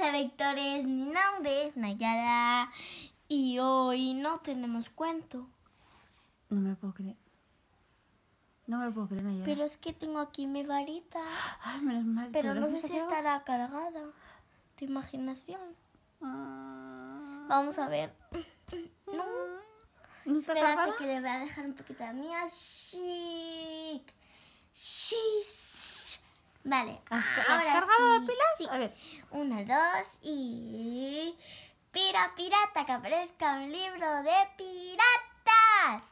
Hola, lectores, mi nombre Nayara y hoy no tenemos cuento. No me puedo creer. No me puedo creer, Nayara. Pero es que tengo aquí mi varita. Ay, menos mal. Pero no sé si estará cargada. Tu imaginación. Ah. Vamos a ver. No. Espérate que le voy a dejar un poquito a mía. Chic. Chic. Vale. ¿Has, cargado de pilas? A ver. Una, dos y. Pira pirata, que aparezca un libro de piratas.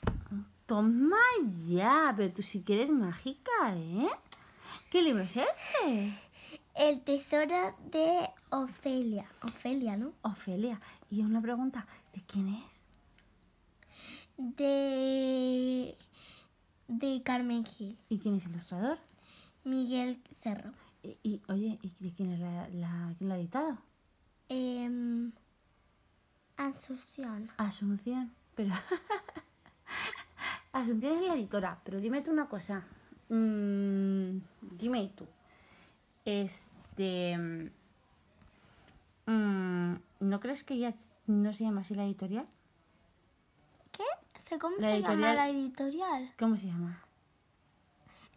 Toma ya, pero tú sí quieres mágica, ¿eh? ¿Qué libro es este? El tesoro de Ofelia. Ofelia, ¿no? Ofelia. Y una pregunta, ¿de quién es? De... De Carmen Gil. ¿Y quién es el ilustrador? Miguel Cerro. Y, oye, ¿y quién es la, la quién ha editado? Em, Asunción. Asunción, pero Asunción es la editora, pero dime tú una cosa. Mm, dime tú. Este mm, ¿no crees que ya no se llama así la editorial? ¿Qué? ¿Cómo se llama la editorial? ¿Cómo se llama?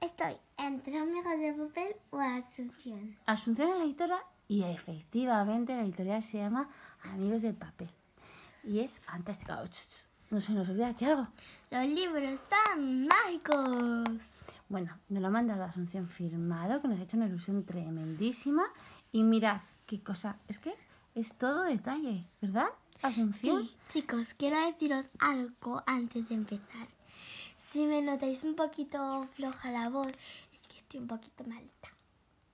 Estoy entre Amigos de Papel o Asunción. Asunción es la editora y efectivamente la editorial se llama Amigos de Papel. Y es fantástica. No se nos olvida aquí algo. Los libros son mágicos. Bueno, nos lo ha mandado Asunción firmado, que nos ha hecho una ilusión tremendísima. Y mirad, qué cosa. Es que es todo detalle, ¿verdad? Asunción. Sí, chicos, quiero deciros algo antes de empezar. Si me notáis un poquito floja la voz, es que estoy un poquito malita.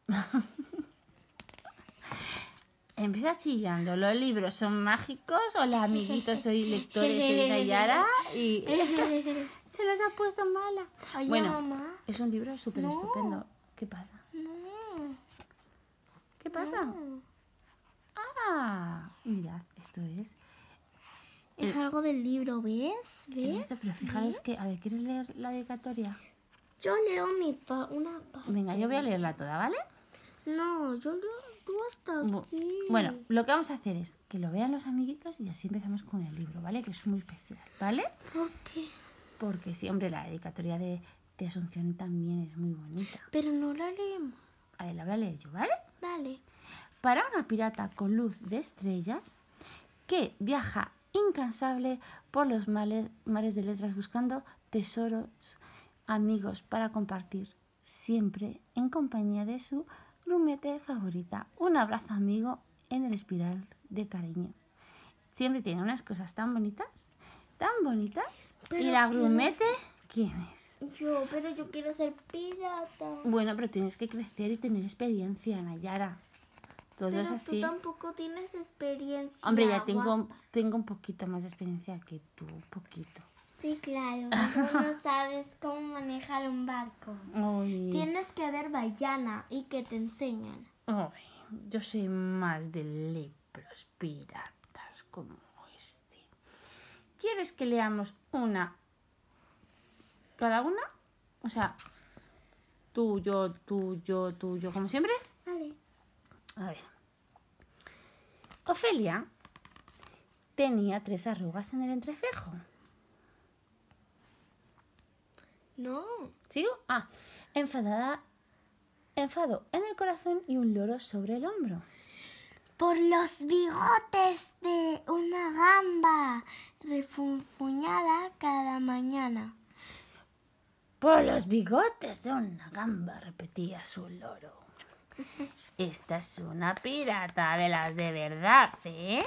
Empieza chillando. ¿Los libros son mágicos? Hola, amiguitos, soy lectores, soy Yara Y se los ha puesto mala. Oye, bueno, es un libro súper estupendo. ¿Qué pasa? ¿Qué pasa? Ah, mirad algo del libro, ¿ves? ¿Ves? Pero fijaros que, a ver, ¿quieres leer la dedicatoria? Yo leo mi pa una parte. Venga, yo voy a leerla toda, ¿vale? No, yo leo Bueno, lo que vamos a hacer es que lo vean los amiguitos y así empezamos con el libro, ¿vale? Que es muy especial, ¿vale? ¿Por qué? Porque sí, hombre, la dedicatoria de, de Asunción también es muy bonita. Pero no la leemos. A ver, la voy a leer yo, ¿vale? Vale. Para una pirata con luz de estrellas que viaja incansable por los mares de letras buscando tesoros amigos para compartir, siempre en compañía de su grumete favorita. Un abrazo amigo en el espiral de cariño. Siempre tiene unas cosas tan bonitas, tan bonitas. ¿Y la grumete quién es? Yo, pero yo quiero ser pirata. Bueno, pero tienes que crecer y tener experiencia, Nayara. Pero tú tampoco tienes experiencia. Hombre, ya tengo, tengo un poquito más de experiencia que tú, un poquito. Sí, claro. Tú no sabes cómo manejar un barco. Tienes que ver Bayana y que te enseñan. yo soy más de lepros piratas como este. ¿Quieres que leamos una? ¿Cada una? O sea, tú, yo, tú, yo, tú, yo, como siempre. Vale. A ver. Ofelia tenía tres arrugas en el entrecejo. No. ¿Sí? Ah, enfadada, enfado en el corazón y un loro sobre el hombro. Por los bigotes de una gamba refunfuñada cada mañana. Por los bigotes de una gamba, repetía su loro. Esta es una pirata de las de verdad, ¿eh?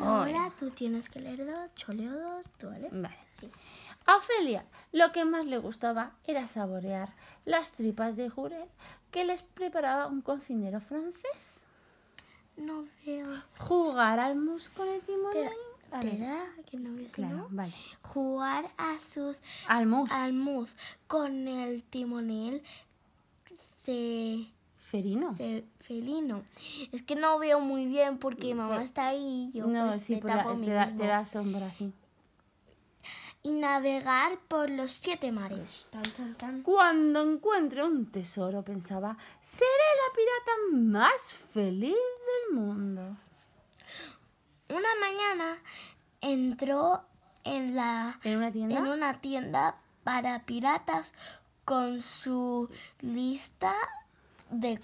Ahora tú tienes que leer dos, Choleo dos, ¿vale? Vale, sí. A Ofelia lo que más le gustaba era saborear las tripas de jurel que les preparaba un cocinero francés. No veo. Jugar al mus con el timonel. A Que no veo claro, vale. Jugar a sus... Al Al mus con el timonel se Felino. felino. Es que no veo muy bien porque mamá está ahí. y Yo pues, me tapo la, te, da, sombra, sí. Y navegar por los siete mares. Cuando encuentre un tesoro, pensaba, seré la pirata más feliz del mundo. Una mañana entró en la en una tienda para piratas con su lista de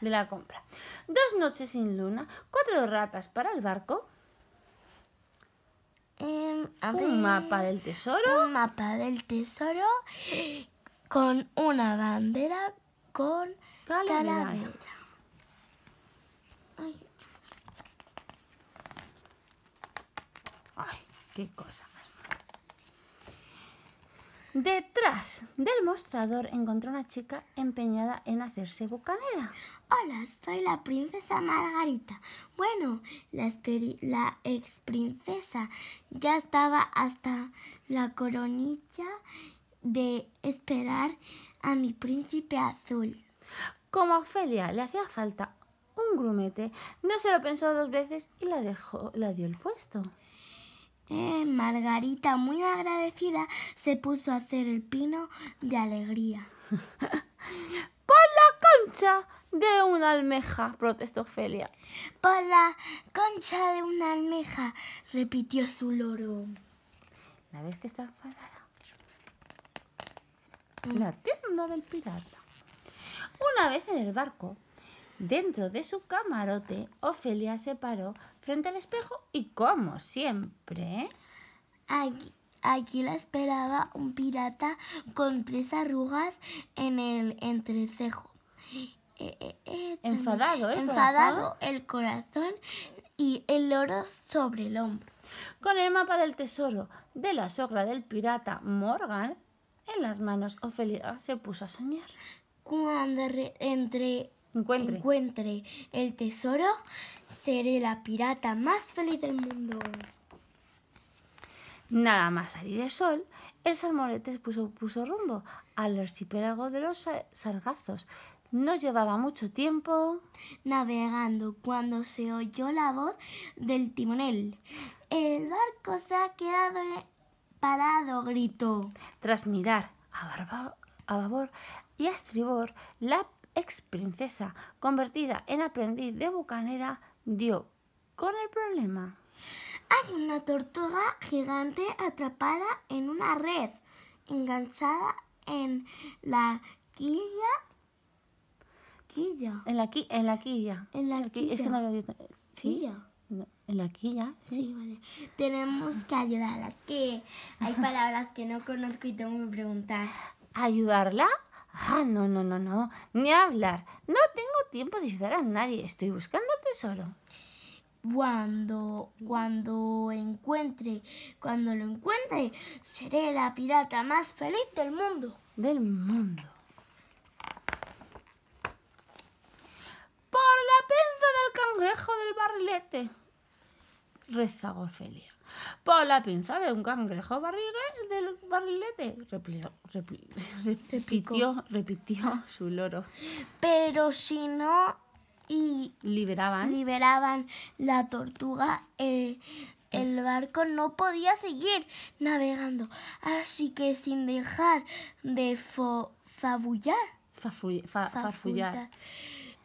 la compra. Dos noches sin luna, cuatro ratas para el barco. Em, un mapa del tesoro. Un mapa del tesoro con una bandera con calavera. Ay, qué cosa. Detrás del mostrador encontró una chica empeñada en hacerse bucanera. Hola, soy la princesa Margarita. Bueno, la, la ex princesa ya estaba hasta la coronilla de esperar a mi príncipe azul. Como a Ofelia le hacía falta un grumete, no se lo pensó dos veces y la dejó, la dio el puesto. Eh, Margarita, muy agradecida, se puso a hacer el pino de alegría. Por la concha de una almeja, protestó Felia. Por la concha de una almeja, repitió su loro. ¿La vez que está enfadada? La tienda del pirata. Una vez en el barco, Dentro de su camarote, Ofelia se paró frente al espejo y, como siempre... Aquí, aquí la esperaba un pirata con tres arrugas en el entrecejo. Eh, eh, eh, enfadado, el, enfadado corazón. el corazón y el oro sobre el hombro. Con el mapa del tesoro de la sogra del pirata Morgan en las manos, Ofelia se puso a soñar. Cuando entre encuentre. el tesoro, seré la pirata más feliz del mundo. Nada más salir el sol, el salmorete puso, rumbo al archipiélago de los sargazos. No llevaba mucho tiempo navegando cuando se oyó la voz del timonel. El barco se ha quedado parado, gritó. Tras mirar a, a babor y a estribor, la ex princesa, convertida en aprendiz de bucanera, dio con el problema. Hay una tortuga gigante atrapada en una red, enganchada en la quilla. quilla. En la, en la quilla. En la quilla. Es que no Quilla. en la quilla. Sí, vale. Tenemos que ayudarlas, que hay palabras que no conozco y tengo que preguntar. ¿Ayudarla? Ah, no, no, no, no, ni hablar. No tengo tiempo de ayudar a nadie, estoy buscando el tesoro. Cuando, cuando encuentre, cuando lo encuentre, seré la pirata más feliz del mundo. Del mundo. Por la pinza del cangrejo del barrilete, rezago feliz por pues la pinza de un cangrejo del barrilete, repitió, repitió su loro. Pero si no y liberaban, liberaban la tortuga, el, barco no podía seguir navegando, así que sin dejar de fabullar,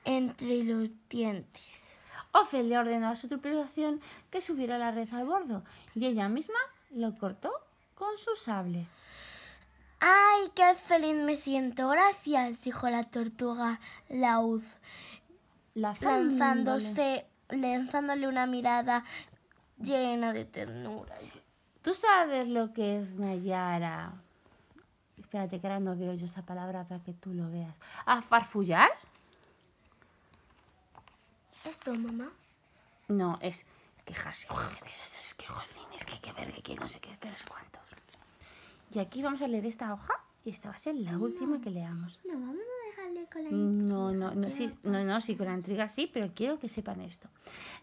entre los dientes. Ophelia le ordenó a su tripulación que subiera la red al bordo y ella misma lo cortó con su sable. ¡Ay, qué feliz me siento! Gracias, dijo la tortuga Laud, lanzándose, lanzándole una mirada llena de ternura. Tú sabes lo que es Nayara. Espérate, que ahora no veo yo esa palabra para que tú lo veas. ¿A farfullar? mamá? No, es quejarse. Es que es que hay que ver que no sé qué, que cuántos. Y aquí vamos a leer esta hoja y esta va a ser la última que leamos. No, vamos a dejarle con la mm, intriga. No, no, no, sí, no, no, sí, con la intriga sí, pero quiero que sepan esto.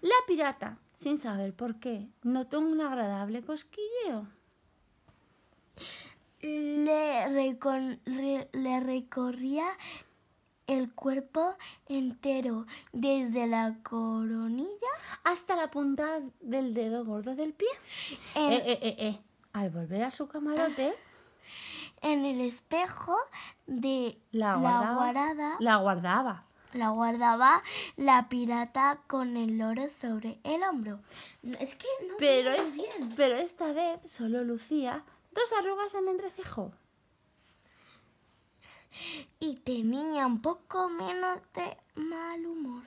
La pirata, sin saber por qué, notó un agradable cosquilleo. Le, le recorría el cuerpo entero, desde la coronilla hasta la punta del dedo gordo del pie. Eh, eh, eh, Al volver a su camarote... Ah. En el espejo de la la guardada... La guardaba. La guardaba la pirata con el oro sobre el hombro. Es que no pero Pero esta vez solo lucía dos arrugas en el entrecejo y tenía un poco menos de mal humor.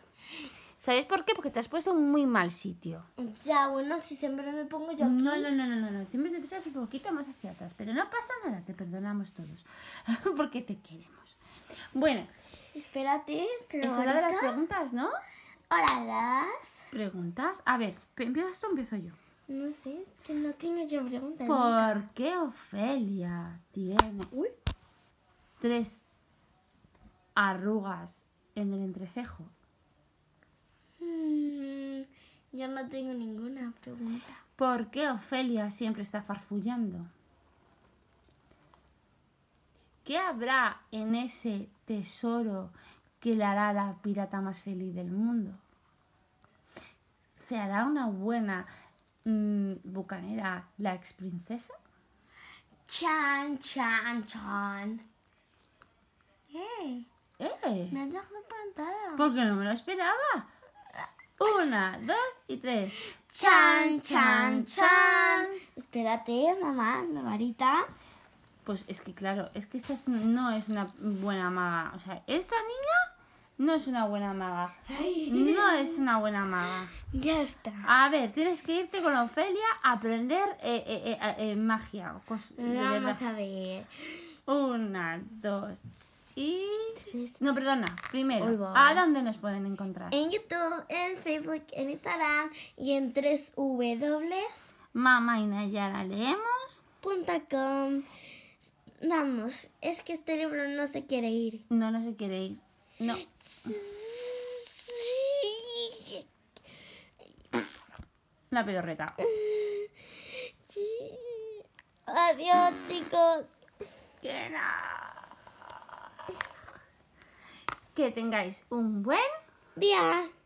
¿Sabes por qué? Porque te has puesto en un muy mal sitio. Ya, bueno, si siempre me pongo yo aquí. No, no, no, no, no, siempre te echas un poquito más hacia atrás, pero no pasa nada, te perdonamos todos, porque te queremos. Bueno. Espérate, es hora de las preguntas, ¿no? Ahora las... ¿Preguntas? A ver, ¿empiezas tú o empiezo yo? No sé, que no tengo yo preguntas. ¿Por qué Ofelia tiene... Uy tres arrugas en el entrecejo? Mm, yo no tengo ninguna pregunta. ¿Por qué Ofelia siempre está farfullando? ¿Qué habrá en ese tesoro que le hará la pirata más feliz del mundo? ¿Se hará una buena mm, bucanera la ex princesa? Chan, chan, chan. ¡Eh! Me has plantada Porque no me lo esperaba. Una, dos y tres. ¡Chan, chan, chan! Espérate, mamá, la varita. Pues es que claro, es que esta no es una buena maga. O sea, esta niña no es una buena maga. No es una buena maga. Ya está. A ver, tienes que irte con Ofelia a aprender eh, eh, eh, magia. Vamos a ver. Una, dos, y... No, perdona, primero, ¿a dónde nos pueden encontrar? En YouTube, en Facebook, en Instagram y en 3 W. Mamá y la leemos. .com. Vamos, es que este libro no se quiere ir. No, no se quiere ir. No. La pedorreta. Adiós, chicos. Que no que tengáis un buen día.